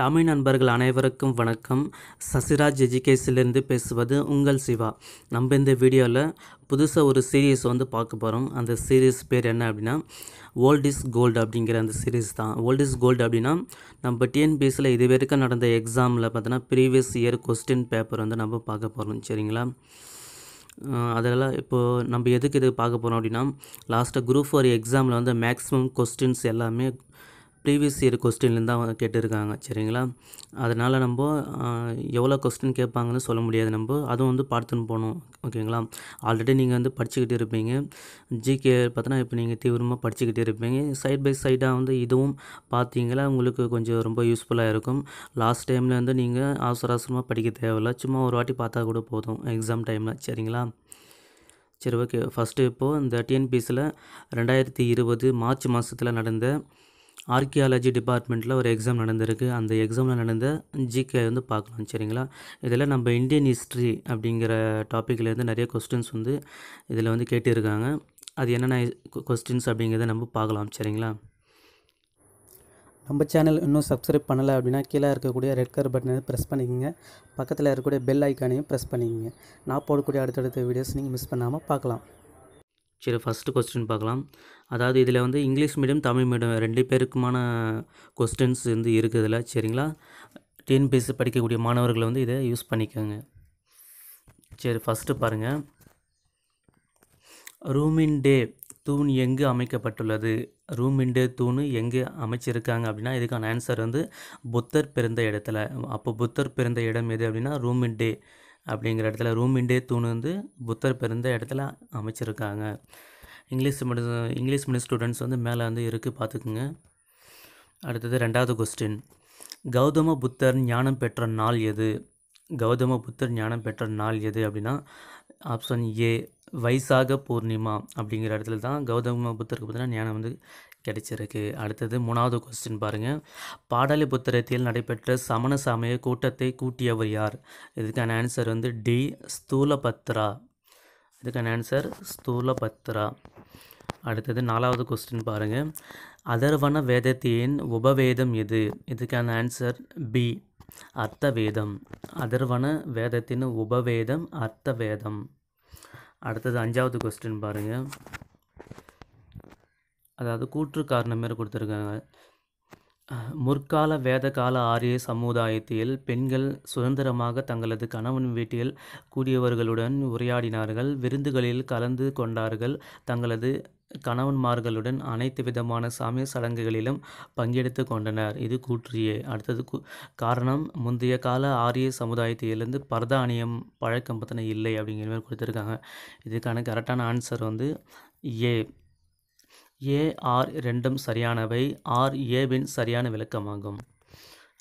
தமிழ் நண்பர்கள் அனைவருக்கும் வணக்கம் சசிராஜ் எஜுகேஷன்லேருந்து பேசுவது உங்கள் சிவா நம்ம இந்த வீடியோவில் புதுசாக ஒரு சீரீஸ் வந்து பார்க்க போகிறோம் அந்த சீரீஸ் பேர் என்ன அப்படின்னா ஓல்ட் இஸ் கோல்டு அப்படிங்கிற அந்த சீரீஸ் தான் ஓல்ட் இஸ் கோல்டு அப்படின்னா நம்ம டிஎன்பிஎஸ்சியில் இதுவரைக்கும் நடந்த எக்ஸாமில் பார்த்தோன்னா ப்ரீவியஸ் இயர் கொஸ்டின் பேப்பர் வந்து நம்ம பார்க்க போகிறோம் சரிங்களா அதெல்லாம் இப்போது நம்ம எதுக்கு இது பார்க்க போகிறோம் அப்படின்னா லாஸ்ட்டாக குரூப் ஃபோர் எக்ஸாமில் வந்து மேக்ஸிமம் கொஸ்டின்ஸ் எல்லாமே ப்ரீவியஸ் இயர் கொஸ்டின்லேருந்து தான் கேட்டிருக்காங்க சரிங்களா அதனால் நம்ம எவ்வளோ கொஸ்டின் கேட்பாங்கன்னு சொல்ல முடியாது நம்ம அதுவும் வந்து பார்த்துன்னு போகணும் ஓகேங்களா ஆல்ரெடி நீங்கள் வந்து படிச்சுக்கிட்டு இருப்பீங்க ஜிகே பார்த்தோன்னா இப்போ நீங்கள் தீவிரமாக படிச்சுக்கிட்டு இருப்பீங்க சைட் பை சைடாக வந்து இதுவும் பார்த்தீங்களா உங்களுக்கு கொஞ்சம் ரொம்ப யூஸ்ஃபுல்லாக இருக்கும் லாஸ்ட் டைமில் வந்து நீங்கள் அவசர அவசரமாக படிக்க தேவையில்ல சும்மா ஒரு வாட்டி பார்த்தா கூட போதும் எக்ஸாம் டைமில் சரிங்களா சரி ஓகே ஃபஸ்ட்டு இப்போது இந்த டிஎன்பிஎஸ்சியில் ரெண்டாயிரத்தி இருபது மார்ச் மாதத்தில் நடந்த ஆர்கியாலஜி டிபார்ட்மெண்ட்டில் ஒரு எக்ஸாம் நடந்திருக்கு அந்த எக்ஸாமில் நடந்த ஜிகே வந்து பார்க்கலாம் சரிங்களா இதில் நம்ம இந்தியன் ஹிஸ்ட்ரி அப்படிங்கிற டாப்பிக்லேருந்து நிறைய கொஸ்டின்ஸ் வந்து இதில் வந்து கேட்டிருக்காங்க அது என்னென்ன கொஸ்டின்ஸ் அப்படிங்கிறத நம்ம பார்க்கலாம் சரிங்களா நம்ம சேனல் இன்னும் சப்ஸ்கிரைப் பண்ணலை அப்படின்னா கீழே இருக்கக்கூடிய ரெட் கலர் பட்டனை ப்ரெஸ் பண்ணிக்கோங்க பக்கத்தில் இருக்கக்கூடிய பெல் ஐக்கானையும் ப்ரெஸ் பண்ணிக்கோங்க நான் போடக்கூடிய அடுத்தடுத்த வீடியோஸ் நீங்கள் மிஸ் பண்ணாமல் பார்க்கலாம் சரி ஃபஸ்ட்டு கொஸ்டின் பார்க்கலாம் அதாவது இதில் வந்து இங்கிலீஷ் மீடியம் தமிழ் மீடியம் ரெண்டு பேருக்குமான கொஸ்டின்ஸ் வந்து இருக்குதுல்ல சரிங்களா டிஎன்பிஎஸ்சி படிக்கக்கூடிய மாணவர்கள் வந்து இதை யூஸ் பண்ணிக்கோங்க சரி ஃபஸ்ட்டு பாருங்கள் ரூமின் டே தூண் எங்கு அமைக்கப்பட்டுள்ளது டே தூண் எங்கே அமைச்சிருக்காங்க அப்படின்னா இதுக்கான ஆன்சர் வந்து புத்தர் பிறந்த இடத்துல அப்போ புத்தர் பிறந்த இடம் எது அப்படின்னா ரூமின் டே அப்படிங்கிற இடத்துல ரூமின் டே தூண் வந்து புத்தர் பிறந்த இடத்துல அமைச்சிருக்காங்க English medium English medium students வந்து மேலே வந்து இருக்குது பார்த்துக்குங்க அடுத்தது ரெண்டாவது கொஸ்டின் கௌதம புத்தர் ஞானம் பெற்ற நாள் எது கௌதம புத்தர் ஞானம் பெற்ற நாள் எது அப்படின்னா ஆப்ஷன் ஏ வைசாக பூர்ணிமா அப்படிங்கிற இடத்துல தான் கௌதம புத்தருக்கு பார்த்தீங்கன்னா ஞானம் வந்து கிடைச்சிருக்கு அடுத்தது மூணாவது கொஸ்டின் பாருங்கள் பாடலிபுத்திரத்தில் நடைபெற்ற சமண சமய கூட்டத்தை கூட்டியவர் யார் இதுக்கான ஆன்சர் வந்து டி ஸ்தூலபத்ரா இதுக்கான ஆன்சர் ஸ்தூலபத்ரா அடுத்தது நாலாவது கொஸ்டின் பாருங்கள் அதர்வன வேதத்தின் உபவேதம் எது இதுக்கான ஆன்சர் பி அர்த்த வேதம் அதர்வன வேதத்தின் உபவேதம் அர்த்த வேதம் அடுத்தது அஞ்சாவது கொஸ்டின் பாருங்கள் அதாவது கூற்று காரணம் மாரி கொடுத்துருக்காங்க முற்கால வேதகால ஆரிய சமுதாயத்தில் பெண்கள் சுதந்திரமாக தங்களது கணவன் வீட்டில் கூடியவர்களுடன் உரையாடினார்கள் விருந்துகளில் கலந்து கொண்டார்கள் தங்களது கணவன்மார்களுடன் அனைத்து விதமான சமய சடங்குகளிலும் பங்கெடுத்து கொண்டனர் இது கூற்றியே அடுத்தது காரணம் முந்தைய கால ஆரிய சமுதாயத்திலிருந்து பரதானியம் பழக்கம் பற்றின இல்லை அப்படிங்கிற மாதிரி கொடுத்துருக்காங்க இதுக்கான கரெக்டான ஆன்சர் வந்து ஏ ஏ ஆர் ரெண்டும் சரியானவை ஆர் ஏவின் சரியான விளக்கமாகும்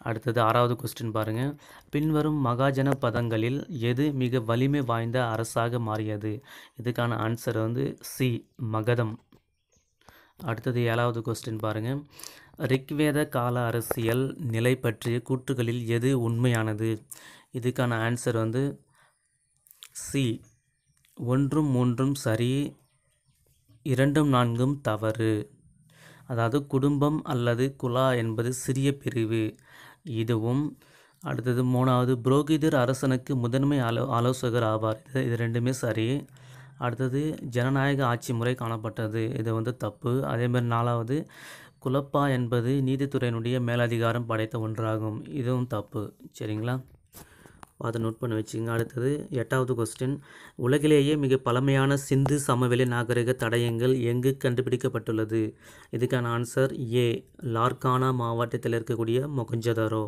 அடுத்தது ஆறாவது கொஸ்டின் பாருங்கள் பின்வரும் மகாஜன பதங்களில் எது மிக வலிமை வாய்ந்த அரசாக மாறியது இதுக்கான ஆன்சர் வந்து சி மகதம் அடுத்தது ஏழாவது கொஸ்டின் பாருங்கள் ரிக்வேத கால அரசியல் நிலை பற்றிய கூற்றுகளில் எது உண்மையானது இதுக்கான ஆன்சர் வந்து சி ஒன்றும் மூன்றும் சரி இரண்டும் நான்கும் தவறு அதாவது குடும்பம் அல்லது குலா என்பது சிறிய பிரிவு இதுவும் அடுத்தது மூணாவது புரோகிதர் அரசனுக்கு முதன்மை ஆலோ ஆலோசகர் ஆவார் இது இது ரெண்டுமே சரி அடுத்தது ஜனநாயக ஆட்சி முறை காணப்பட்டது இது வந்து தப்பு அதேமாதிரி நாலாவது குலப்பா என்பது நீதித்துறையினுடைய மேலதிகாரம் படைத்த ஒன்றாகும் இதுவும் தப்பு சரிங்களா அதை நோட் பண்ணி வச்சுக்கோங்க அடுத்தது எட்டாவது கொஸ்டின் உலகிலேயே மிக பழமையான சிந்து சமவெளி நாகரிக தடயங்கள் எங்கு கண்டுபிடிக்கப்பட்டுள்ளது இதுக்கான ஆன்சர் ஏ லார்கானா மாவட்டத்தில் இருக்கக்கூடிய மொகஞ்சதாரோ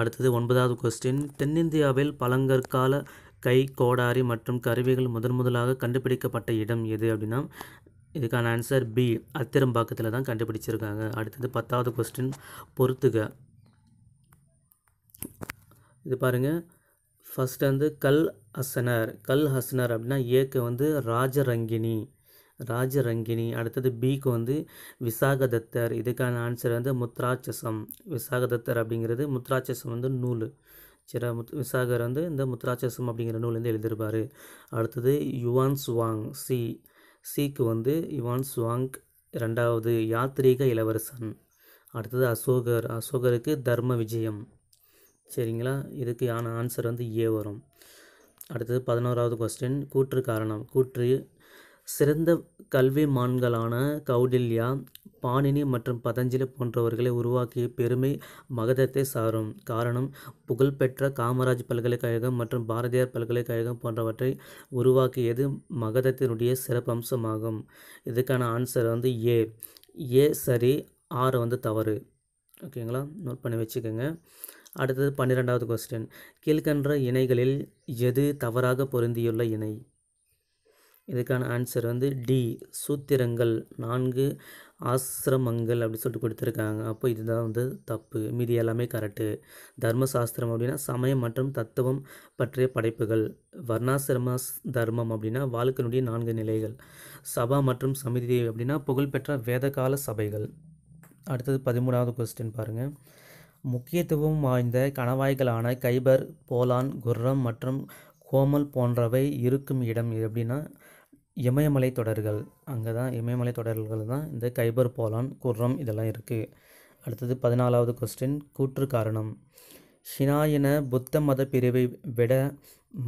அடுத்தது ஒன்பதாவது கொஸ்டின் தென்னிந்தியாவில் பழங்கற்கால கை கோடாரி மற்றும் கருவிகள் முதன் முதலாக கண்டுபிடிக்கப்பட்ட இடம் எது அப்படின்னா இதுக்கான ஆன்சர் பி அத்திரம்பாக்கத்தில் தான் கண்டுபிடிச்சிருக்காங்க அடுத்தது பத்தாவது கொஸ்டின் பொறுத்துக இது பாருங்கள் ஃபஸ்ட்டு வந்து கல் ஹசனர் கல் ஹசனர் அப்படின்னா ஏக்கு வந்து ராஜரங்கினி ராஜரங்கினி அடுத்தது பிக்கு வந்து விசாகதத்தர் இதுக்கான ஆன்சர் வந்து முத்ராட்சசம் விசாகதத்தர் அப்படிங்கிறது முத்ராட்சசம் வந்து நூல் சிற முத் விசாகர் வந்து இந்த முத்ராட்சசம் அப்படிங்கிற நூல் வந்து எழுதியிருப்பார் அடுத்தது யுவான் சுவாங் சி சிக்கு வந்து யுவான் சுவாங் ரெண்டாவது யாத்ரீக இளவரசன் அடுத்தது அசோகர் அசோகருக்கு தர்ம விஜயம் சரிங்களா இதுக்கு ஆன ஆன்சர் வந்து ஏ வரும் அடுத்தது பதினோராவது கொஸ்டின் கூற்று காரணம் கூற்று சிறந்த கல்வி மான்களான கௌடில்யா பாணினி மற்றும் பதஞ்சலி போன்றவர்களை உருவாக்கிய பெருமை மகதத்தை சாரும் காரணம் புகழ்பெற்ற காமராஜ் பல்கலைக்கழகம் மற்றும் பாரதியார் பல்கலைக்கழகம் போன்றவற்றை உருவாக்கியது மகதத்தினுடைய சிறப்பம்சமாகும் இதுக்கான ஆன்சர் வந்து ஏ ஏ சரி ஆறு வந்து தவறு ஓகேங்களா நோட் பண்ணி வச்சுக்கோங்க அடுத்தது பன்னிரெண்டாவது கொஸ்டின் கீழ்கன்ற இணைகளில் எது தவறாக பொருந்தியுள்ள இணை இதுக்கான ஆன்சர் வந்து டி சூத்திரங்கள் நான்கு ஆசிரமங்கள் அப்படின்னு சொல்லிட்டு கொடுத்துருக்காங்க அப்போ இதுதான் வந்து தப்பு மீதி எல்லாமே கரெக்டு தர்மசாஸ்திரம் அப்படின்னா சமயம் மற்றும் தத்துவம் பற்றிய படைப்புகள் வர்ணாசிரம தர்மம் அப்படின்னா வாழ்க்கையினுடைய நான்கு நிலைகள் சபா மற்றும் சமிதி அப்படின்னா புகழ்பெற்ற வேதகால சபைகள் அடுத்தது பதிமூணாவது கொஸ்டின் பாருங்கள் முக்கியத்துவம் வாய்ந்த கணவாய்களான கைபர் போலான் குர்ரம் மற்றும் கோமல் போன்றவை இருக்கும் இடம் எப்படின்னா இமயமலை தொடர்கள் அங்கே தான் இமயமலை தொடர்கள் தான் இந்த கைபர் போலான் குர்ரம் இதெல்லாம் இருக்குது அடுத்தது பதினாலாவது கொஸ்டின் கூற்று காரணம் ஷினாயன புத்த மத பிரிவை விட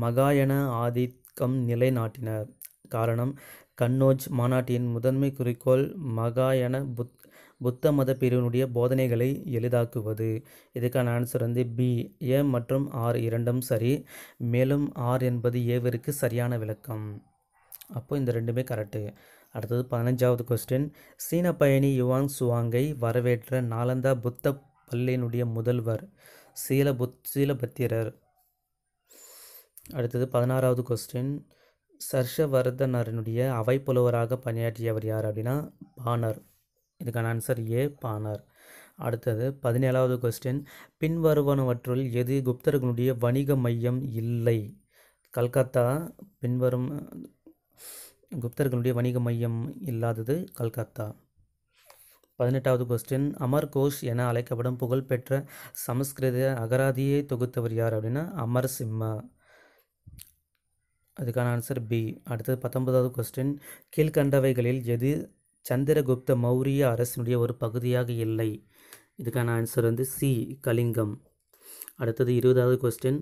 மகாயன ஆதிக்கம் நிலைநாட்டினர் காரணம் கன்னோஜ் மாநாட்டின் முதன்மை குறிக்கோள் மகாயன புத் புத்த மத பிரிவினுடைய போதனைகளை எளிதாக்குவது இதுக்கான ஆன்சர் வந்து பி ஏ மற்றும் ஆர் இரண்டும் சரி மேலும் ஆர் என்பது ஏவிற்கு சரியான விளக்கம் அப்போது இந்த ரெண்டுமே கரெக்டு அடுத்தது பதினஞ்சாவது கொஸ்டின் சீன பயணி யுவாங் சுவாங்கை வரவேற்ற நாலந்தா புத்த பள்ளியினுடைய முதல்வர் சீல புத் சீலபத்திரர் அடுத்தது பதினாறாவது கொஸ்டின் சர்ஷவர்தனரனுடைய புலவராக பணியாற்றியவர் யார் அப்படின்னா பானர் இதுக்கான ஆன்சர் ஏ பானார் அடுத்தது பதினேழாவது கொஸ்டின் பின்வருவனவற்றுள் எது குப்தர்களுடைய வணிக மையம் இல்லை கல்கத்தா பின்வரும் குப்தர்களுடைய வணிக மையம் இல்லாதது கல்கத்தா பதினெட்டாவது கொஸ்டின் அமர் கோஷ் என அழைக்கப்படும் புகழ்பெற்ற சமஸ்கிருத அகராதியை தொகுத்தவர் யார் அப்படின்னா அமர் சிம்மா அதுக்கான ஆன்சர் பி அடுத்தது பத்தொன்பதாவது கொஸ்டின் கீழ்கண்டவைகளில் எது சந்திரகுப்த மௌரிய அரசனுடைய ஒரு பகுதியாக இல்லை இதுக்கான ஆன்சர் வந்து சி கலிங்கம் அடுத்தது இருபதாவது கொஸ்டின்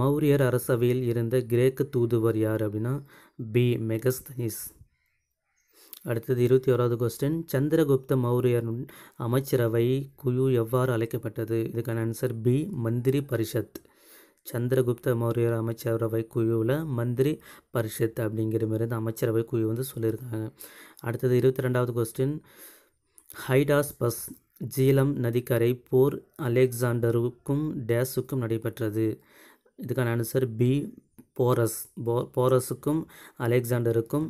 மௌரியர் அரசவையில் இருந்த கிரேக்க தூதுவர் யார் அப்படின்னா பி மெகஸ்தனிஸ் அடுத்தது இருபத்தி ஓராவது கொஸ்டின் சந்திரகுப்த மௌரியர் அமைச்சரவை குழு எவ்வாறு அழைக்கப்பட்டது இதுக்கான ஆன்சர் பி மந்திரி பரிஷத் சந்திரகுப்த மௌரியர் அமைச்சரவை குழுவில் மந்திரி பரிஷத் அப்படிங்கிற மாதிரி இந்த அமைச்சரவை குழு வந்து சொல்லியிருக்காங்க அடுத்தது இருபத்தி ரெண்டாவது கொஸ்டின் ஹைடாஸ் பஸ் ஜீலம் நதிக்கரை போர் அலெக்சாண்டருக்கும் டேஸுக்கும் நடைபெற்றது இதுக்கான ஆன்சர் பி போரஸ் போ போரஸுக்கும் அலெக்சாண்டருக்கும்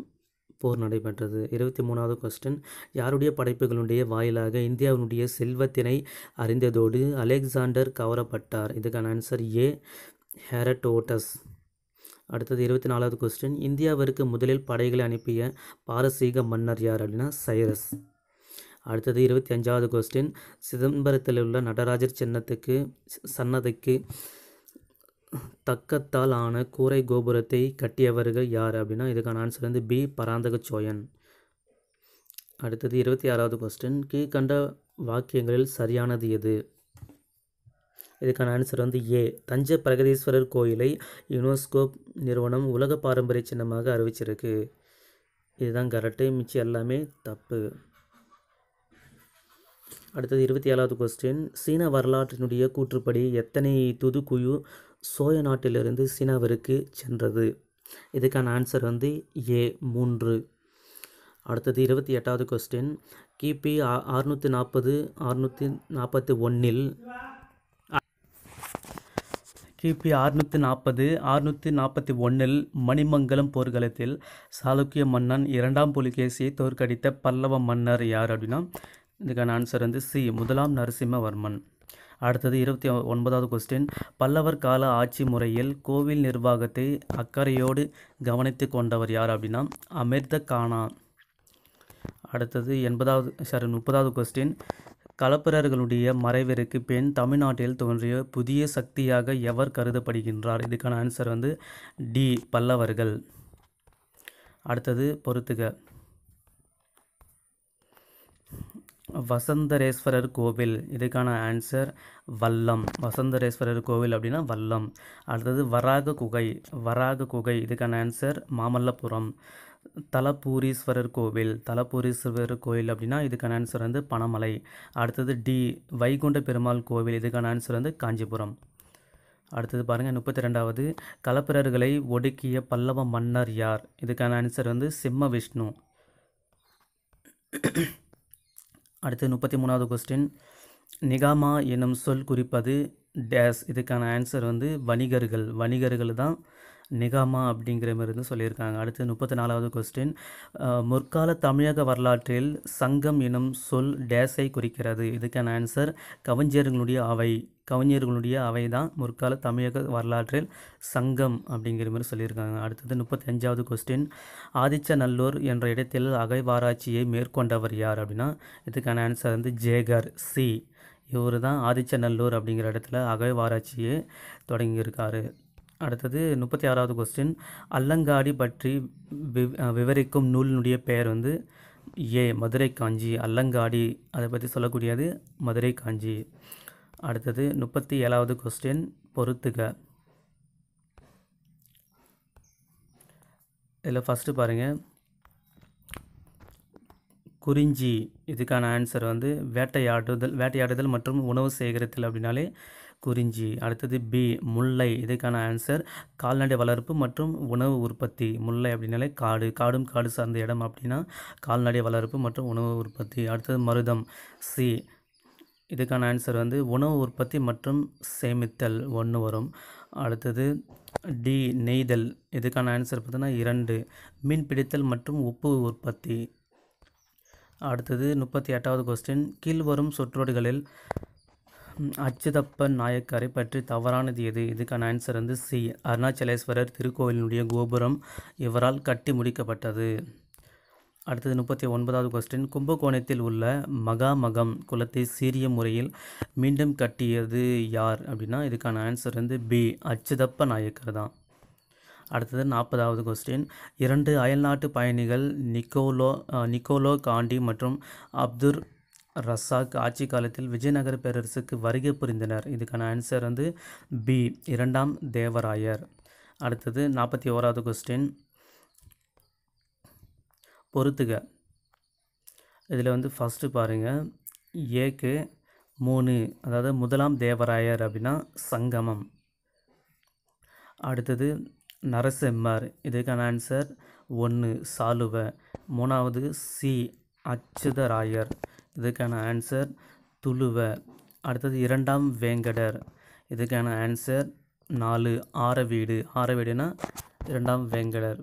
போர் நடைபெற்றது இருபத்தி மூணாவது கொஸ்டின் யாருடைய படைப்புகளுடைய வாயிலாக இந்தியாவினுடைய செல்வத்தினை அறிந்ததோடு அலெக்சாண்டர் கவரப்பட்டார் இதுக்கான ஆன்சர் ஏ ஹேரட்டோட்டஸ் அடுத்தது இருபத்தி நாலாவது கொஸ்டின் இந்தியாவிற்கு முதலில் படைகளை அனுப்பிய பாரசீக மன்னர் யார் அப்படின்னா சைரஸ் அடுத்தது இருபத்தி அஞ்சாவது கொஸ்டின் சிதம்பரத்தில் உள்ள நடராஜர் சின்னத்துக்கு சன்னதிக்கு தக்கத்தால் ஆன கூரை கோபுரத்தை கட்டியவர்கள் யார் அப்படின்னா இதுக்கான ஆன்சர் வந்து பி பராந்தக சோயன் அடுத்தது இருபத்தி ஆறாவது கொஸ்டின் கீழ்கண்ட வாக்கியங்களில் சரியானது எது இதுக்கான ஆன்சர் வந்து ஏ தஞ்சை பிரகதீஸ்வரர் கோயிலை யுனெஸ்கோ நிறுவனம் உலக பாரம்பரிய சின்னமாக அறிவிச்சிருக்கு இதுதான் கரெக்டு மிச்சம் எல்லாமே தப்பு அடுத்தது இருபத்தி ஏழாவது கொஸ்டின் சீன வரலாற்றினுடைய கூற்றுப்படி எத்தனை துதுக்குழு சோய நாட்டிலிருந்து சீனாவிற்கு சென்றது இதுக்கான ஆன்சர் வந்து ஏ மூன்று அடுத்தது இருபத்தி எட்டாவது கொஸ்டின் கிபி அறுநூற்றி நாற்பது அறுநூற்றி நாற்பத்தி ஒன்றில் கிபி அறுநூற்றி நாற்பது அறுநூற்றி நாற்பத்தி ஒன்றில் மணிமங்கலம் போர்க்களத்தில் சாளுக்கிய மன்னன் இரண்டாம் புலிகேசியை தோற்கடித்த பல்லவ மன்னர் யார் அப்படின்னா இதுக்கான ஆன்சர் வந்து சி முதலாம் நரசிம்மவர்மன் அடுத்தது இருபத்தி ஒன்பதாவது கொஸ்டின் பல்லவர் கால ஆட்சி முறையில் கோவில் நிர்வாகத்தை அக்கறையோடு கவனித்து கொண்டவர் யார் அப்படின்னா அமிர்த கானா அடுத்தது எண்பதாவது சாரி முப்பதாவது கொஸ்டின் கலப்பிரர்களுடைய மறைவிற்கு பெண் தமிழ்நாட்டில் தோன்றிய புதிய சக்தியாக எவர் கருதப்படுகின்றார் இதுக்கான ஆன்சர் வந்து டி பல்லவர்கள் அடுத்தது பொறுத்துக வசந்தரேஸ்வரர் கோவில் இதுக்கான ஆன்சர் வல்லம் வசந்தரேஸ்வரர் கோவில் அப்படின்னா வல்லம் அடுத்தது வராக குகை வராக குகை இதுக்கான ஆன்சர் மாமல்லபுரம் தலபூரீஸ்வரர் கோவில் தலபூரீஸ்வரர் கோவில் அப்படின்னா இதுக்கான ஆன்சர் வந்து பனமலை அடுத்தது டி வைகுண்ட பெருமாள் கோவில் இதுக்கான ஆன்சர் வந்து காஞ்சிபுரம் அடுத்தது பாருங்கள் முப்பத்தி ரெண்டாவது கலப்பிரர்களை ஒடுக்கிய பல்லவ மன்னர் யார் இதுக்கான ஆன்சர் வந்து சிம்ம விஷ்ணு அடுத்து முப்பத்தி மூணாவது கொஸ்டின் நிகாமா என்னும் சொல் குறிப்பது டேஸ் இதுக்கான ஆன்சர் வந்து வணிகர்கள் வணிகர்கள் தான் நிகாமா அப்படிங்கிற மாதிரி இருந்து சொல்லியிருக்காங்க அடுத்து முப்பத்தி நாலாவது கொஸ்டின் முற்கால தமிழக வரலாற்றில் சங்கம் எனும் சொல் டேஸை குறிக்கிறது இதுக்கான ஆன்சர் கவிஞர்களுடைய அவை கவிஞர்களுடைய அவை தான் முற்கால தமிழக வரலாற்றில் சங்கம் அப்படிங்கிற மாதிரி சொல்லியிருக்காங்க அடுத்தது முப்பத்தி அஞ்சாவது கொஸ்டின் ஆதிச்சநல்லூர் என்ற இடத்தில் அகைவாராய்ச்சியை மேற்கொண்டவர் யார் அப்படின்னா இதுக்கான ஆன்சர் வந்து ஜேகர் சி இவர் தான் ஆதிச்சநல்லூர் அப்படிங்கிற இடத்துல அகைவாராய்ச்சியை தொடங்கியிருக்காரு அடுத்தது முப்பத்தி ஆறாவது கொஸ்டின் அல்லங்காடி பற்றி விவரிக்கும் நூலினுடைய பெயர் வந்து ஏ மதுரை காஞ்சி அல்லங்காடி அதை பற்றி சொல்லக்கூடியது மதுரை காஞ்சி அடுத்தது முப்பத்தி ஏழாவது கொஸ்டின் பொறுத்துக இதில் ஃபஸ்ட்டு பாருங்கள் குறிஞ்சி இதுக்கான ஆன்சர் வந்து வேட்டையாடுதல் வேட்டையாடுதல் மற்றும் உணவு சேகரித்தல் அப்படின்னாலே குறிஞ்சி அடுத்தது பி முல்லை இதுக்கான ஆன்சர் கால்நடை வளர்ப்பு மற்றும் உணவு உற்பத்தி முல்லை அப்படின்னாலே காடு காடும் காடு சார்ந்த இடம் அப்படின்னா கால்நடை வளர்ப்பு மற்றும் உணவு உற்பத்தி அடுத்தது மருதம் சி இதுக்கான ஆன்சர் வந்து உணவு உற்பத்தி மற்றும் சேமித்தல் ஒன்று வரும் அடுத்தது டி நெய்தல் இதுக்கான ஆன்சர் பார்த்தோன்னா இரண்டு மீன் பிடித்தல் மற்றும் உப்பு உற்பத்தி அடுத்தது முப்பத்தி எட்டாவது கொஸ்டின் கீழ்வரும் சொற்றோடுகளில் அச்சுதப்பன் நாயக்கரை பற்றி தவறானது எது இதுக்கான ஆன்சர் வந்து சி அருணாச்சலேஸ்வரர் திருக்கோவிலினுடைய கோபுரம் இவரால் கட்டி முடிக்கப்பட்டது அடுத்தது முப்பத்தி ஒன்பதாவது கொஸ்டின் கும்பகோணத்தில் உள்ள மகாமகம் குலத்தை சீரிய முறையில் மீண்டும் கட்டியது யார் அப்படின்னா இதுக்கான ஆன்சர் வந்து பி அச்சுதப்ப நாயக்கர் தான் அடுத்தது நாற்பதாவது கொஸ்டின் இரண்டு அயல்நாட்டு பயணிகள் நிக்கோலோ நிக்கோலோ காண்டி மற்றும் அப்துர் ரசாக் ஆட்சி காலத்தில் விஜயநகர பேரரசுக்கு வருகை புரிந்தனர் இதுக்கான ஆன்சர் வந்து பி இரண்டாம் தேவராயர் அடுத்தது நாற்பத்தி ஓராவது கொஸ்டின் பொறுத்துக இதில் வந்து ஃபஸ்ட்டு பாருங்கள் ஏக்கு மூணு அதாவது முதலாம் தேவராயர் அப்படின்னா சங்கமம் அடுத்தது நரசிம்மர் இதுக்கான ஆன்சர் ஒன்று சாலுவ மூணாவது சி அச்சுதராயர் இதுக்கான ஆன்சர் துளுவ அடுத்தது இரண்டாம் வேங்கடர் இதுக்கான ஆன்சர் நாலு ஆற வீடு ஆற வீடுனா இரண்டாம் வேங்கடர்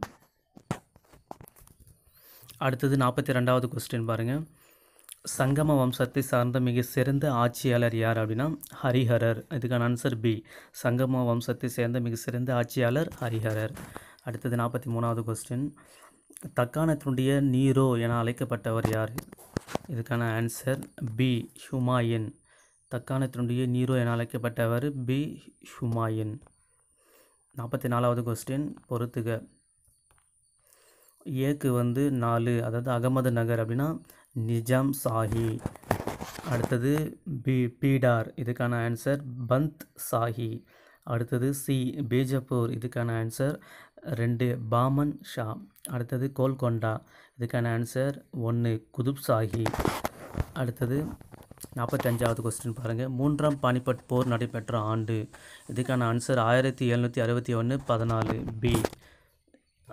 அடுத்தது நாற்பத்தி ரெண்டாவது கொஸ்டின் பாருங்கள் சங்கம வம்சத்தை சார்ந்த மிக சிறந்த ஆட்சியாளர் யார் அப்படின்னா ஹரிஹரர் இதுக்கான ஆன்சர் பி சங்கம வம்சத்தை சேர்ந்த மிக சிறந்த ஆட்சியாளர் ஹரிஹரர் அடுத்தது நாற்பத்தி மூணாவது கொஸ்டின் தக்கானத்தினுடைய நீரோ என அழைக்கப்பட்டவர் யார் இதுக்கான ஆன்சர் பி ஷுமாயின் தக்காணத்தினுடைய நீரோ என அழைக்கப்பட்டவர் பி ஷுமாயின் நாற்பத்தி நாலாவது கொஸ்டின் பொறுத்துக ஏக்கு வந்து நாலு அதாவது அகமது நகர் அப்படின்னா நிஜாம் சாஹி அடுத்தது பி பீடார் இதுக்கான ஆன்சர் பந்த் சாஹி அடுத்தது சி பீஜப்பூர் இதுக்கான ஆன்சர் ரெண்டு பாமன் ஷா அடுத்தது கோல்கொண்டா இதுக்கான ஆன்சர் ஒன்று குதுப் சாஹி அடுத்தது நாற்பத்தஞ்சாவது கொஸ்டின் பாருங்கள் மூன்றாம் பானிபட் போர் நடைபெற்ற ஆண்டு இதுக்கான ஆன்சர் ஆயிரத்தி எழுநூற்றி அறுபத்தி ஒன்று பதினாலு பி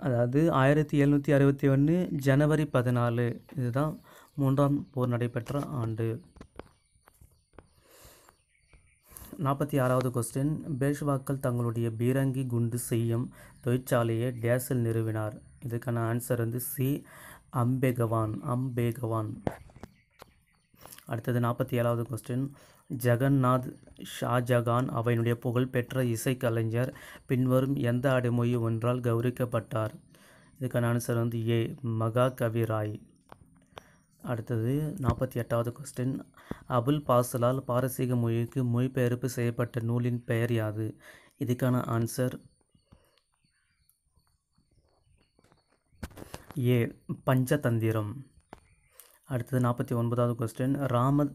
அதாவது ஆயிரத்தி எழுநூற்றி அறுபத்தி ஒன்று ஜனவரி பதினாலு இதுதான் மூன்றாம் போர் நடைபெற்ற ஆண்டு நாற்பத்தி ஆறாவது கொஸ்டின் பேஷ்வாக்கள் தங்களுடைய பீரங்கி குண்டு செய்யும் தொழிற்சாலையை டேசில் நிறுவினார் இதுக்கான ஆன்சர் வந்து சி அம்பேகவான் அம்பேகவான் அடுத்தது நாற்பத்தி ஏழாவது கொஸ்டின் ஜகந்நாத் ஷாஜகான் அவனுடைய புகழ்பெற்ற இசைக்கலைஞர் பின்வரும் எந்த அடைமொழி ஒன்றால் கௌரவிக்கப்பட்டார் இதுக்கான ஆன்சர் வந்து ஏ மகா கவிராய் அடுத்தது நாற்பத்தி எட்டாவது கொஸ்டின் அபுல் பாசலால் பாரசீக மொழிக்கு மொழிபெயர்ப்பு செய்யப்பட்ட நூலின் பெயர் யாது இதுக்கான ஆன்சர் ஏ பஞ்சதந்திரம் அடுத்தது நாற்பத்தி ஒன்பதாவது கொஸ்டின் ராம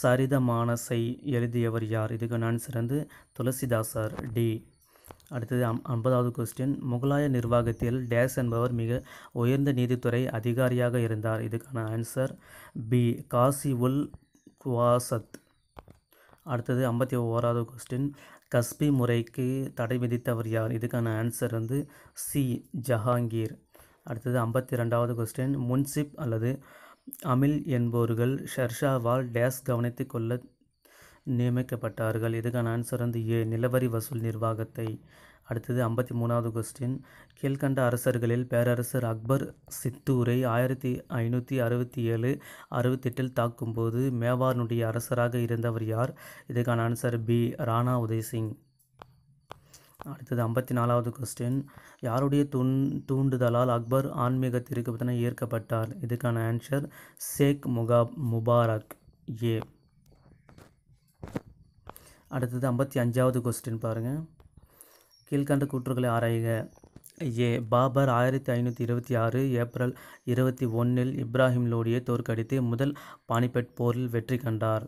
சரிதமானசை எழுதியவர் யார் இதுக்கு நான் சிறந்து துளசிதாசார் டி அடுத்தது ஐம்பதாவது கொஸ்டின் முகலாய நிர்வாகத்தில் டேஸ் என்பவர் மிக உயர்ந்த நீதித்துறை அதிகாரியாக இருந்தார் இதுக்கான ஆன்சர் பி காசி உல் குவாசத் அடுத்தது ஐம்பத்தி ஓராவது கொஸ்டின் கஸ்பி முறைக்கு தடை விதித்தவர் யார் இதுக்கான ஆன்சர் வந்து சி ஜஹாங்கீர் அடுத்தது ஐம்பத்தி ரெண்டாவது கொஸ்டின் முன்சிப் அல்லது அமில் என்பவர்கள் ஷர்ஷாவால் டேஸ் கவனித்து கொள்ள நியமிக்கப்பட்டார்கள் இதுக்கான ஆன்சர் வந்து ஏ நிலவரி வசூல் நிர்வாகத்தை அடுத்தது ஐம்பத்தி மூணாவது கொஸ்டின் கீழ்கண்ட அரசர்களில் பேரரசர் அக்பர் சித்தூரை ஆயிரத்தி ஐநூற்றி அறுபத்தி ஏழு அறுபத்தெட்டில் தாக்கும்போது மேவாரனுடைய அரசராக இருந்தவர் யார் இதுக்கான ஆன்சர் பி ராணா உதய் சிங் அடுத்தது ஐம்பத்தி நாலாவது கொஸ்டின் யாருடைய தூண் தூண்டுதலால் அக்பர் ஆன்மீகத்திற்கு பற்றின ஏற்கப்பட்டார் இதுக்கான ஆன்சர் ஷேக் முகா முபாரக் ஏ அடுத்தது ஐம்பத்தி அஞ்சாவது கொஸ்டின் பாருங்கள் கீழ்கண்ட கூற்றுகளை ஆராய்க ஏ பாபர் ஆயிரத்தி ஐநூற்றி இருபத்தி ஆறு ஏப்ரல் இருபத்தி ஒன்றில் இப்ராஹிம் லோடியை தோற்கடித்து முதல் பானிபட் போரில் வெற்றி கண்டார்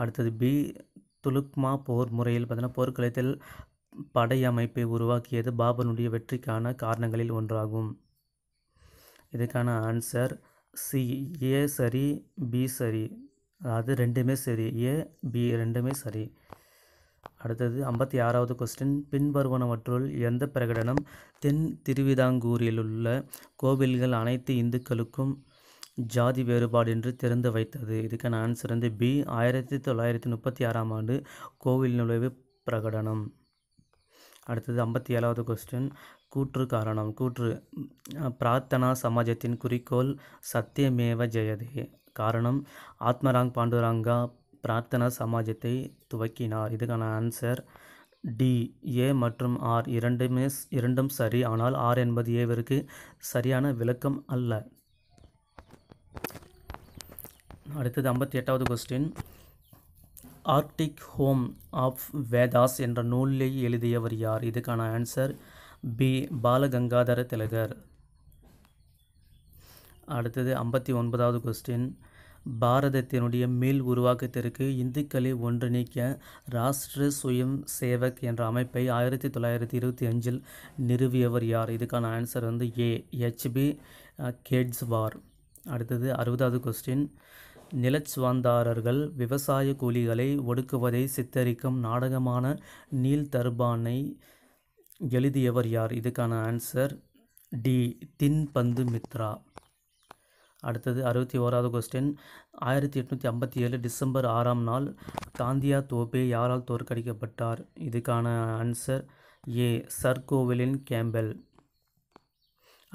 அடுத்தது பி துலுக்மா போர் முறையில் பார்த்தீங்கன்னா போர்க்களத்தில் படையமைப்பை உருவாக்கியது பாபனுடைய வெற்றிக்கான காரணங்களில் ஒன்றாகும் இதுக்கான ஆன்சர் சி ஏ சரி பி சரி அதாவது ரெண்டுமே சரி ஏ பி ரெண்டுமே சரி அடுத்தது ஐம்பத்தி ஆறாவது கொஸ்டின் பின்வருவனவற்றுள் எந்த பிரகடனம் தென் திருவிதாங்கூரில் உள்ள கோவில்கள் அனைத்து இந்துக்களுக்கும் ஜாதி வேறுபாடு என்று திறந்து வைத்தது இதுக்கான ஆன்சர் வந்து பி ஆயிரத்தி தொள்ளாயிரத்தி முப்பத்தி ஆறாம் ஆண்டு கோவில் நுழைவு பிரகடனம் அடுத்தது ஐம்பத்தி ஏழாவது கொஸ்டின் கூற்று காரணம் கூற்று பிரார்த்தனா சமாஜத்தின் குறிக்கோள் சத்தியமேவ ஜெயதே காரணம் ஆத்மராங் பாண்டுராங்கா பிரார்த்தனா சமாஜத்தை துவக்கினார் இதுக்கான ஆன்சர் டி ஏ மற்றும் ஆர் இரண்டுமே இரண்டும் சரி ஆனால் ஆர் என்பது ஏவருக்கு சரியான விளக்கம் அல்ல அடுத்தது ஐம்பத்தி எட்டாவது question Arctic home of Vedas என்ற நூலை எழுதியவர் யார் இதுக்கான ஆன்சர் பி பாலகங்காதர திலகர் அடுத்தது ஐம்பத்தி ஒன்பதாவது கொஸ்டின் பாரதத்தினுடைய மீள் உருவாக்கத்திற்கு இந்துக்களை ஒன்றிணைக்க ராஷ்டிர சுயம் சேவக் என்ற அமைப்பை ஆயிரத்தி தொள்ளாயிரத்தி இருபத்தி அஞ்சில் நிறுவியவர் யார் இதுக்கான ஆன்சர் வந்து ஏ ஹெச்பி கேட்ஸ்வார் அடுத்தது அறுபதாவது கொஸ்டின் நிலச்சுவாந்தாரர்கள் விவசாய கூலிகளை ஒடுக்குவதை சித்தரிக்கும் நாடகமான நீல் தர்பானை எழுதியவர் யார் இதுக்கான ஆன்சர் டி தின் பந்து மித்ரா அடுத்தது அறுபத்தி ஓராவது கொஸ்டின் ஆயிரத்தி எட்நூற்றி ஐம்பத்தி ஏழு டிசம்பர் ஆறாம் நாள் தாந்தியா தோபே யாரால் தோற்கடிக்கப்பட்டார் இதுக்கான ஆன்சர் ஏ சர்கோவிலின் கேம்பெல்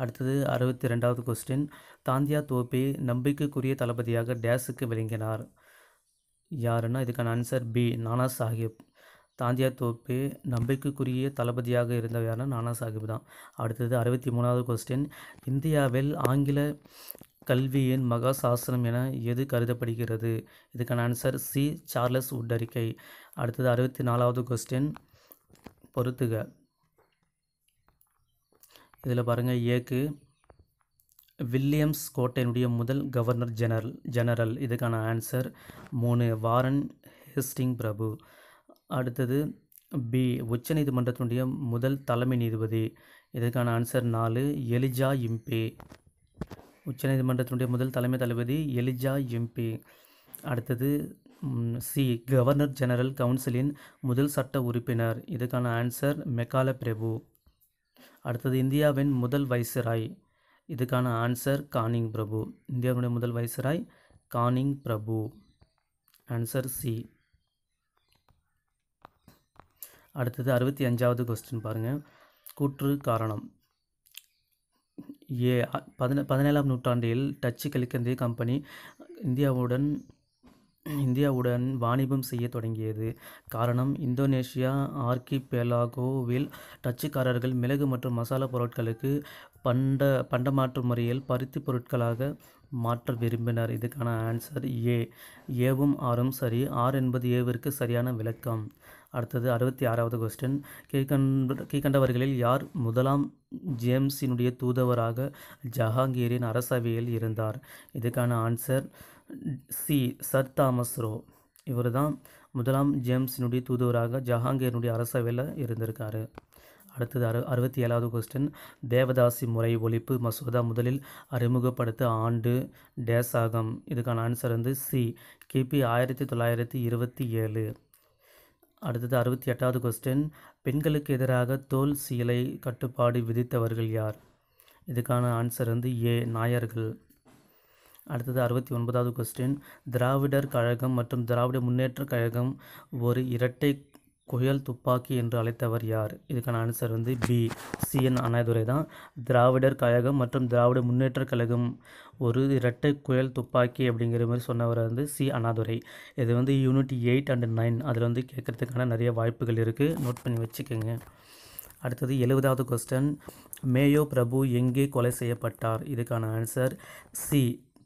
அடுத்தது அறுபத்தி ரெண்டாவது கொஸ்டின் தாந்தியா தோப்பே நம்பிக்கைக்குரிய தளபதியாக டேஸுக்கு விளங்கினார் யாருன்னா இதுக்கான ஆன்சர் பி நானா சாஹிப் தாந்தியா தோப்பே நம்பிக்கைக்குரிய தளபதியாக இருந்தவரான நானா சாஹிப் தான் அடுத்தது அறுபத்தி மூணாவது கொஸ்டின் இந்தியாவில் ஆங்கில கல்வியின் மகா சாஸ்திரம் என எது கருதப்படுகிறது இதுக்கான ஆன்சர் சி சார்லஸ் உட்டறிக்கை அடுத்தது அறுபத்தி நாலாவது கொஸ்டின் பொறுத்துக இதில் பாருங்கள் ஏக்கு வில்லியம்ஸ் கோட்டையினுடைய முதல் கவர்னர் ஜெனரல் ஜெனரல் இதுக்கான ஆன்சர் மூணு வாரன் ஹிஸ்டிங் பிரபு அடுத்தது பி உச்சநீதிமன்றத்தினுடைய முதல் தலைமை நீதிபதி இதற்கான ஆன்சர் நாலு எலிஜா இம்பே உச்சநீதிமன்றத்தினுடைய முதல் தலைமை தளபதி எலிஜா எம்பி அடுத்தது சி கவர்னர் ஜெனரல் கவுன்சிலின் முதல் சட்ட உறுப்பினர் இதுக்கான ஆன்சர் மெக்கால பிரபு அடுத்தது இந்தியாவின் முதல் வைசராய் இதுக்கான ஆன்சர் கானிங் பிரபு இந்தியாவினுடைய முதல் வைசராய் கானிங் பிரபு ஆன்சர் சி அடுத்தது அறுபத்தி அஞ்சாவது கொஸ்டின் பாருங்கள் கூற்று காரணம் ஏ பதின பதினேழாம் நூற்றாண்டில் டச்சு கிழக்கிந்திய கம்பெனி இந்தியாவுடன் இந்தியாவுடன் வாணிபம் செய்ய தொடங்கியது காரணம் இந்தோனேஷியா ஆர்கிபெலாகோவில் டச்சுக்காரர்கள் மிளகு மற்றும் மசாலா பொருட்களுக்கு பண்ட பண்டமாற்று முறையில் பருத்தி பொருட்களாக மாற்ற விரும்பினர் இதுக்கான ஆன்சர் ஏ ஏவும் ஆறும் சரி ஆறு என்பது ஏவிற்கு சரியான விளக்கம் அடுத்தது அறுபத்தி ஆறாவது கொஸ்டின் கீழ்கண்ட கீழ்கண்டவர்களில் யார் முதலாம் ஜேம்ஸினுடைய தூதுவராக ஜஹாங்கீரின் அரசவையில் இருந்தார் இதுக்கான answer C sir Thomas Roe இவர் தான் முதலாம் ஜேம்ஸினுடைய தூதுவராக ஜஹாங்கீரனுடைய அரசவையில் இருந்திருக்காரு அடுத்தது அறு அறுபத்தி ஏழாவது கொஸ்டின் தேவதாசி முறை ஒழிப்பு மசோதா முதலில் அறிமுகப்படுத்த ஆண்டு டேஸ் இதுக்கான ஆன்சர் வந்து சி கிபி ஆயிரத்தி தொள்ளாயிரத்தி இருபத்தி ஏழு அடுத்தது அறுபத்தி எட்டாவது கொஸ்டின் பெண்களுக்கு எதிராக தோல் சீலை கட்டுப்பாடு விதித்தவர்கள் யார் இதுக்கான ஆன்சர் வந்து ஏ நாயர்கள் அடுத்தது அறுபத்தி ஒன்பதாவது கொஸ்டின் திராவிடர் கழகம் மற்றும் திராவிட முன்னேற்ற கழகம் ஒரு இரட்டை குயல் துப்பாக்கி என்று அழைத்தவர் யார் இதுக்கான ஆன்சர் வந்து பி சிஎன் அண்ணாதுரை தான் திராவிடர் கழகம் மற்றும் திராவிட முன்னேற்ற கழகம் ஒரு இரட்டை குயல் துப்பாக்கி அப்படிங்கிற மாதிரி சொன்னவர் வந்து சி அண்ணாதுரை இது வந்து யூனிட் எயிட் அண்ட் நைன் அதில் வந்து கேட்குறதுக்கான நிறைய வாய்ப்புகள் இருக்குது நோட் பண்ணி வச்சுக்கோங்க அடுத்தது எழுபதாவது கொஸ்டன் மேயோ பிரபு எங்கே கொலை செய்யப்பட்டார் இதுக்கான ஆன்சர் சி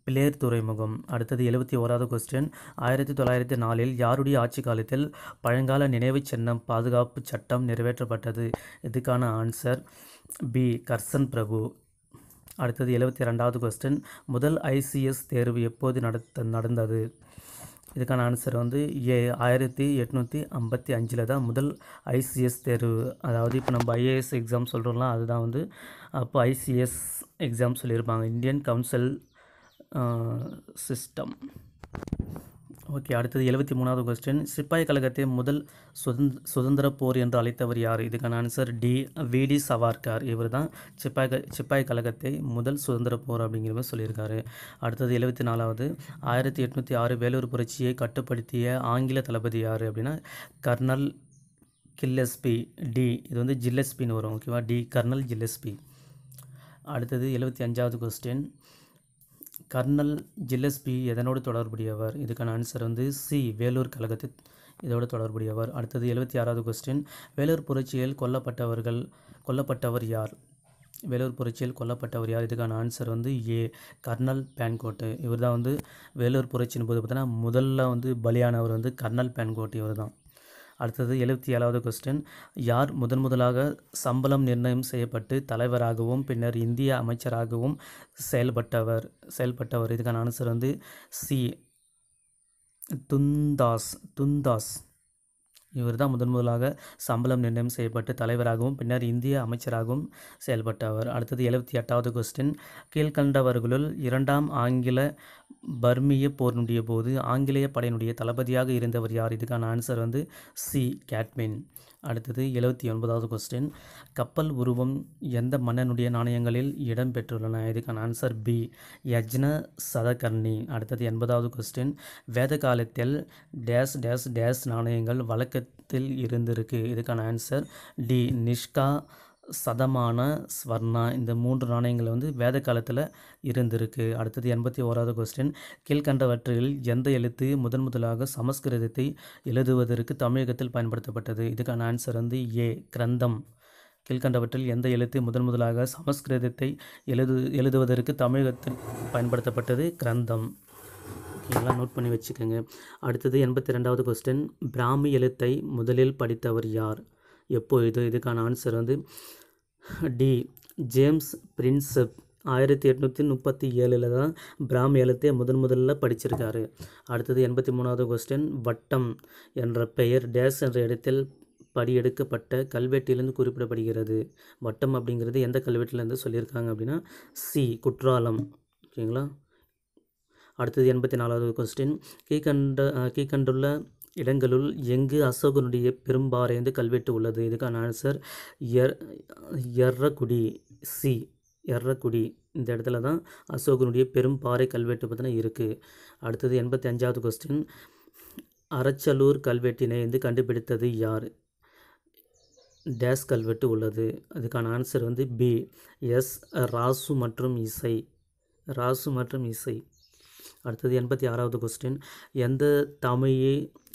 பிளேர் துறைமுகம் அடுத்தது எழுபத்தி ஓராவது கொஸ்டின் ஆயிரத்தி தொள்ளாயிரத்தி நாலில் யாருடைய ஆட்சி காலத்தில் பழங்கால நினைவுச் சின்னம் பாதுகாப்பு சட்டம் நிறைவேற்றப்பட்டது இதுக்கான ஆன்சர் பி கர்சன் பிரபு அடுத்தது எழுபத்தி ரெண்டாவது கொஸ்டின் முதல் ஐசிஎஸ் தேர்வு எப்போது நடத்த நடந்தது இதுக்கான ஆன்சர் வந்து ஏ ஆயிரத்தி எட்நூற்றி ஐம்பத்தி அஞ்சில் தான் முதல் ஐசிஎஸ் தேர்வு அதாவது இப்போ நம்ம ஐஏஎஸ் எக்ஸாம் சொல்கிறோம்லாம் அதுதான் வந்து அப்போ ஐசிஎஸ் எக்ஸாம் சொல்லியிருப்பாங்க இந்தியன் கவுன்சில் சிஸ்டம் ஓகே அடுத்தது எழுபத்தி மூணாவது கொஸ்டின் சிப்பாய் கழகத்தை முதல் சுதந்திர போர் என்று அழைத்தவர் யார் இதுக்கான ஆன்சர் டி விடி சவார்கார் இவர் தான் சிப்பாய் சிப்பாய் கழகத்தை முதல் சுதந்திர போர் அப்படிங்கிற மாதிரி சொல்லியிருக்காரு அடுத்தது எழுபத்தி நாலாவது ஆயிரத்தி எட்நூற்றி ஆறு வேலூர் புரட்சியை கட்டுப்படுத்திய ஆங்கில தளபதி யார் அப்படின்னா கர்னல் கில்லஸ்பி டி இது வந்து ஜில்லஸ்பின்னு வரும் ஓகேவா டி கர்னல் ஜில்லஸ்பி அடுத்தது எழுபத்தி அஞ்சாவது கொஸ்டின் கர்னல் ஜில்லஸ்பி எதனோடு தொடர்புடையவர் இதுக்கான ஆன்சர் வந்து சி வேலூர் கழகத்தை இதோடு தொடர்புடையவர் அடுத்தது எழுபத்தி ஆறாவது கொஸ்டின் வேலூர் புரட்சியில் கொல்லப்பட்டவர்கள் கொல்லப்பட்டவர் யார் வேலூர் புரட்சியில் கொல்லப்பட்டவர் யார் இதுக்கான ஆன்சர் வந்து ஏ கர்னல் பேன்கோட்டு இவர் தான் வந்து வேலூர் புரட்சியின் போது பார்த்தோன்னா முதல்ல வந்து பலியானவர் வந்து கர்னல் பேன்கோட்டு இவர் தான் அடுத்தது எழுபத்தி ஏழாவது கொஸ்டின் யார் முதன் முதலாக சம்பளம் நிர்ணயம் செய்யப்பட்டு தலைவராகவும் பின்னர் இந்திய அமைச்சராகவும் செயல்பட்டவர் செயல்பட்டவர் இதுக்கான ஆன்சர் வந்து சி துந்தாஸ் துந்தாஸ் இவர் தான் முதன் முதலாக சம்பளம் நிர்ணயம் செய்யப்பட்டு தலைவராகவும் பின்னர் இந்திய அமைச்சராகவும் செயல்பட்டவர் அடுத்தது எழுபத்தி எட்டாவது கொஸ்டின் கீழ்கண்டவர்களுள் இரண்டாம் ஆங்கில பர்மிய போரினுடைய போது ஆங்கிலேய படையினுடைய தளபதியாக இருந்தவர் யார் இதுக்கான ஆன்சர் வந்து சி கேட்மின் அடுத்தது எழுபத்தி ஒன்பதாவது கொஸ்டின் கப்பல் உருவம் எந்த மன்னனுடைய நாணயங்களில் இடம்பெற்றுள்ளன இதுக்கான ஆன்சர் பி யஜ்ன சதகர்ணி அடுத்தது எண்பதாவது கொஸ்டின் வேத காலத்தில் டேஸ் டேஸ் டேஸ் நாணயங்கள் வழக்கத்தில் இருந்திருக்கு இதுக்கான ஆன்சர் டி நிஷ்கா சதமான ஸ்வர்ணா இந்த மூன்று நாணயங்கள் வந்து வேத காலத்தில் இருந்திருக்கு அடுத்தது எண்பத்தி ஓராவது கொஸ்டின் கீழ்கண்டவற்றில் எந்த எழுத்து முதன் முதலாக சமஸ்கிருதத்தை எழுதுவதற்கு தமிழகத்தில் பயன்படுத்தப்பட்டது இதுக்கான ஆன்சர் வந்து ஏ கிரந்தம் கீழ்கண்டவற்றில் எந்த எழுத்து முதன் முதலாக சமஸ்கிருதத்தை எழுது எழுதுவதற்கு தமிழகத்தில் பயன்படுத்தப்பட்டது கிரந்தம் ஓகேங்களா நோட் பண்ணி வச்சுக்கோங்க அடுத்தது எண்பத்தி ரெண்டாவது கொஸ்டின் பிராமி எழுத்தை முதலில் படித்தவர் யார் எப்போது இதுக்கான ஆன்சர் வந்து டி ஜேம்ஸ் பிரின்சப் ஆயிரத்தி எட்நூற்றி முப்பத்தி ஏழில் தான் பிராம் ஏலத்தை முதன் முதல்ல படிச்சிருக்காரு அடுத்தது எண்பத்தி மூணாவது கொஸ்டின் வட்டம் என்ற பெயர் டேஸ் என்ற இடத்தில் படியெடுக்கப்பட்ட கல்வெட்டிலிருந்து குறிப்பிடப்படுகிறது வட்டம் அப்படிங்கிறது எந்த கல்வெட்டிலேருந்து சொல்லியிருக்காங்க அப்படின்னா சி குற்றாலம் ஓகேங்களா அடுத்தது எண்பத்தி நாலாவது கொஸ்டின் கீழ்கண்ட கீழ்கண்டுள்ள இடங்களுள் எங்கு அசோகனுடைய பெரும்பாறைந்து கல்வெட்டு உள்ளது இதுக்கான ஆன்சர் எர் எர்ரக்குடி சி எர்ரக்குடி இந்த இடத்துல தான் அசோகனுடைய பெரும்பாறை கல்வெட்டு பார்த்தீங்கன்னா இருக்குது அடுத்தது எண்பத்தி அஞ்சாவது கொஸ்டின் அரச்சலூர் கல்வெட்டினை வந்து கண்டுபிடித்தது யார் டேஸ் கல்வெட்டு உள்ளது அதுக்கான ஆன்சர் வந்து பி எஸ் ராசு மற்றும் இசை ராசு மற்றும் இசை அடுத்தது எண்பத்தி ஆறாவது கொஸ்டின் எந்த தமிழை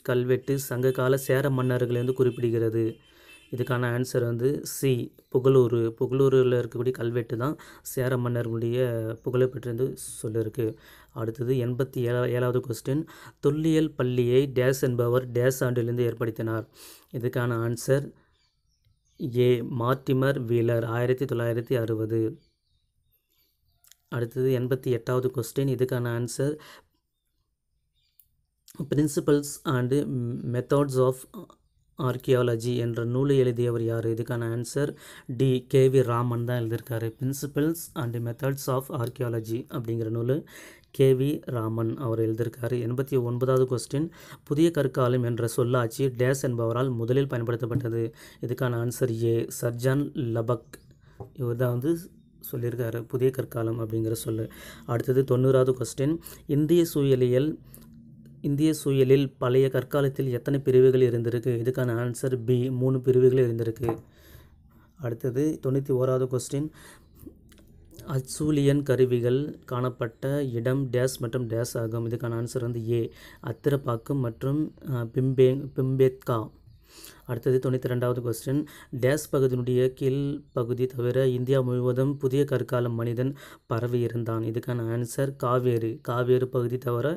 கல்வெட்டு சங்ககால சேர மன்னர்கள் வந்து குறிப்பிடுகிறது இதுக்கான ஆன்சர் வந்து சி புகழூர் புகழூரில் இருக்கக்கூடிய கல்வெட்டு தான் சேர மன்னர்களுடைய புகழப்பெற்று வந்து சொல்லியிருக்கு அடுத்தது எண்பத்தி ஏழா ஏழாவது கொஸ்டின் தொல்லியல் பள்ளியை டேஸ் என்பவர் டேஸ் ஆண்டிலிருந்து ஏற்படுத்தினார் இதுக்கான ஆன்சர் ஏ மார்டிமர் வீலர் ஆயிரத்தி தொள்ளாயிரத்தி அறுபது அடுத்தது எண்பத்தி எட்டாவது கொஸ்டின் இதுக்கான answer principles and methods of archaeology என்ற நூலை எழுதியவர் யார் இதுக்கான ஆன்சர் டி கேவி ராமன் தான் எழுதியிருக்காரு principles and methods of archaeology அப்படிங்கிற நூல் கேவி ராமன் அவர் எழுதியிருக்காரு எண்பத்தி ஒன்பதாவது கொஸ்டின் புதிய கற்காலம் என்ற சொல்லாட்சி டேஸ் என்பவரால் முதலில் பயன்படுத்தப்பட்டது இதுக்கான ஆன்சர் ஏ சர்ஜான் லபக் இவர் தான் வந்து சொல்லியிருக்காரு புதிய கற்காலம் அப்படிங்கிற சொல்லு அடுத்தது தொண்ணூறாவது கொஸ்டின் இந்திய சூழலியல் இந்திய சூழலில் பழைய கற்காலத்தில் எத்தனை பிரிவுகள் இருந்திருக்கு இதுக்கான ஆன்சர் பி மூணு பிரிவுகள் இருந்திருக்கு அடுத்தது தொண்ணூற்றி ஓராவது கொஸ்டின் அச்சூலியன் கருவிகள் காணப்பட்ட இடம் டேஸ் மற்றும் டேஸ் ஆகும் இதுக்கான ஆன்சர் வந்து ஏ அத்திரப்பாக்கம் மற்றும் பிம்பே பிம்பேத்கா அடுத்தது தொண்ணூற்றி ரெண்டாவது கொஸ்டின் டேஸ் பகுதியினுடைய கீழ் பகுதி தவிர இந்தியா முழுவதும் புதிய கற்காலம் மனிதன் பரவி இருந்தான் இதுக்கான ஆன்சர் காவேரி காவேரி பகுதி தவிர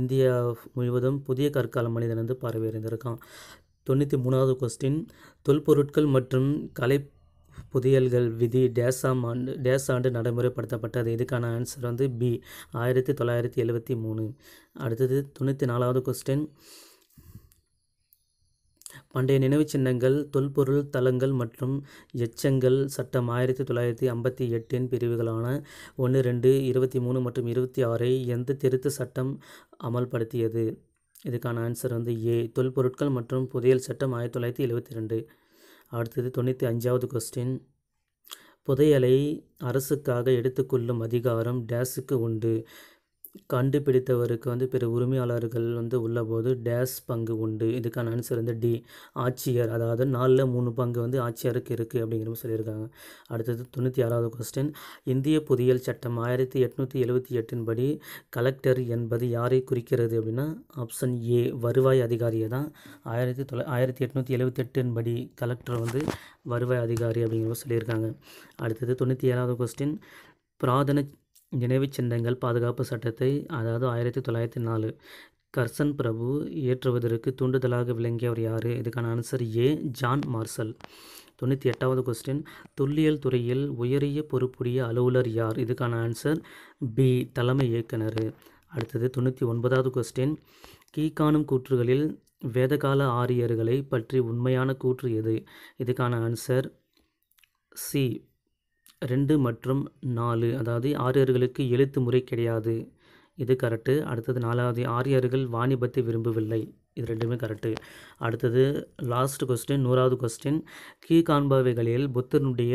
இந்தியா முழுவதும் புதிய கற்கால மனிதன் வந்து பரவி இருந்திருக்கான் தொண்ணூற்றி மூணாவது கொஸ்டின் தொல்பொருட்கள் மற்றும் கலை புதியல்கள் விதி டேஸாம் ஆண்டு டேஸ் ஆண்டு நடைமுறைப்படுத்தப்பட்டது இதுக்கான ஆன்சர் வந்து பி ஆயிரத்தி தொள்ளாயிரத்தி எழுபத்தி மூணு அடுத்தது தொண்ணூற்றி நாலாவது கொஸ்டின் பண்டைய நினைவுச் சின்னங்கள் தொல்பொருள் தளங்கள் மற்றும் எச்சங்கள் சட்டம் ஆயிரத்தி தொள்ளாயிரத்தி ஐம்பத்தி எட்டின் பிரிவுகளான ஒன்று ரெண்டு இருபத்தி மூணு மற்றும் இருபத்தி ஆறை எந்த திருத்த சட்டம் அமல்படுத்தியது இதுக்கான ஆன்சர் வந்து ஏ தொல்பொருட்கள் மற்றும் புதையல் சட்டம் ஆயிரத்தி தொள்ளாயிரத்தி எழுபத்தி ரெண்டு அடுத்தது தொண்ணூற்றி அஞ்சாவது கொஸ்டின் புதையலை அரசுக்காக எடுத்துக்கொள்ளும் அதிகாரம் டேஸுக்கு உண்டு கண்டுபிடித்தவருக்கு வந்து பிற உரிமையாளர்கள் வந்து உள்ளபோது டேஸ் பங்கு உண்டு இதுக்கான ஆன்சர் வந்து டி ஆட்சியர் அதாவது நாலில் மூணு பங்கு வந்து ஆட்சியருக்கு இருக்குது அப்படிங்கிற மாதிரி சொல்லியிருக்காங்க அடுத்தது தொண்ணூற்றி ஆறாவது கொஸ்டின் இந்திய பொதியியல் சட்டம் ஆயிரத்தி எட்நூற்றி எழுபத்தி எட்டின் படி கலெக்டர் என்பது யாரை குறிக்கிறது அப்படின்னா ஆப்ஷன் ஏ வருவாய் அதிகாரியை தான் ஆயிரத்தி தொள்ள ஆயிரத்தி எட்நூற்றி எழுபத்தெட்டின் படி கலெக்டர் வந்து வருவாய் அதிகாரி அப்படிங்கிற சொல்லியிருக்காங்க அடுத்தது தொண்ணூற்றி ஏழாவது கொஸ்டின் பிராதன நினைவுச் சின்னங்கள் பாதுகாப்பு சட்டத்தை அதாவது ஆயிரத்தி தொள்ளாயிரத்தி நாலு கர்சன் பிரபு இயற்றுவதற்கு தூண்டுதலாக விளங்கியவர் யார் இதுக்கான ஆன்சர் ஏ ஜான் மார்சல் தொண்ணூற்றி எட்டாவது கொஸ்டின் தொல்லியல் துறையில் உயரிய பொறுப்புடைய அலுவலர் யார் இதுக்கான ஆன்சர் பி தலைமை இயக்குனர் அடுத்தது தொண்ணூற்றி ஒன்பதாவது கொஸ்டின் கீழ்காணும் கூற்றுகளில் வேதகால ஆரியர்களை பற்றி உண்மையான கூற்று எது இதுக்கான ஆன்சர் சி ரெண்டு மற்றும் நாலு அதாவது ஆரியர்களுக்கு எழுத்து முறை கிடையாது இது கரெக்டு அடுத்தது நாலாவது ஆரியர்கள் வாணிபத்தை விரும்பவில்லை இது ரெண்டுமே கரெக்டு அடுத்தது லாஸ்ட் கொஸ்டின் நூறாவது கொஸ்டின் கீ காண்பவைகளில் புத்தனுடைய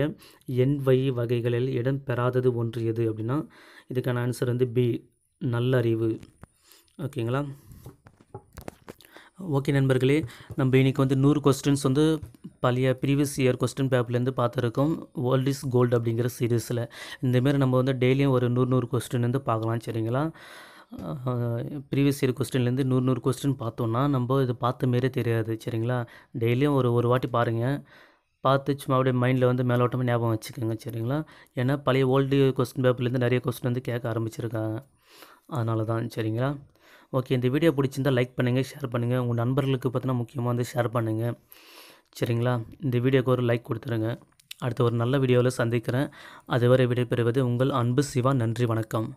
எண் வை வகைகளில் இடம் பெறாதது ஒன்று எது அப்படின்னா இதுக்கான ஆன்சர் வந்து பி நல்லறிவு ஓகேங்களா ஓகே நண்பர்களே நம்ம இன்றைக்கி வந்து நூறு கொஸ்டின்ஸ் வந்து பழைய ப்ரீவியஸ் இயர் கொஸ்டின் பேப்பர்லேருந்து பார்த்துருக்கோம் வேர்ல்ட் இஸ் கோல்டு அப்படிங்கிற சீரீஸில் இந்தமாரி நம்ம வந்து டெய்லியும் ஒரு நூறு நூறு கொஸ்டின் வந்து பார்க்கலாம் சரிங்களா ப்ரீவியஸ் இயர் கொஸ்டின்லேருந்து நூறு நூறு கொஸ்டின் பார்த்தோன்னா நம்ம இது பார்த்த மாரியே தெரியாது சரிங்களா டெய்லியும் ஒரு ஒரு வாட்டி பாருங்கள் பார்த்து சும்மா அப்படியே மைண்டில் வந்து மேலோட்டமாக ஞாபகம் வச்சுக்கோங்க சரிங்களா ஏன்னா பழைய ஓல்டு கொஸ்டின் பேப்பர்லேருந்து நிறைய கொஸ்டின் வந்து கேட்க ஆரம்பிச்சிருக்காங்க அதனால தான் சரிங்களா ஓகே இந்த வீடியோ பிடிச்சிருந்தால் லைக் பண்ணுங்கள் ஷேர் பண்ணுங்கள் உங்கள் நண்பர்களுக்கு பார்த்தீங்கன்னா முக்கியமாக வந்து ஷேர் பண்ணுங்கள் சரிங்களா இந்த வீடியோக்கு ஒரு லைக் கொடுத்துருங்க அடுத்த ஒரு நல்ல வீடியோவில் சந்திக்கிறேன் அதுவரை விடைபெறுவது உங்கள் அன்பு சிவா நன்றி வணக்கம்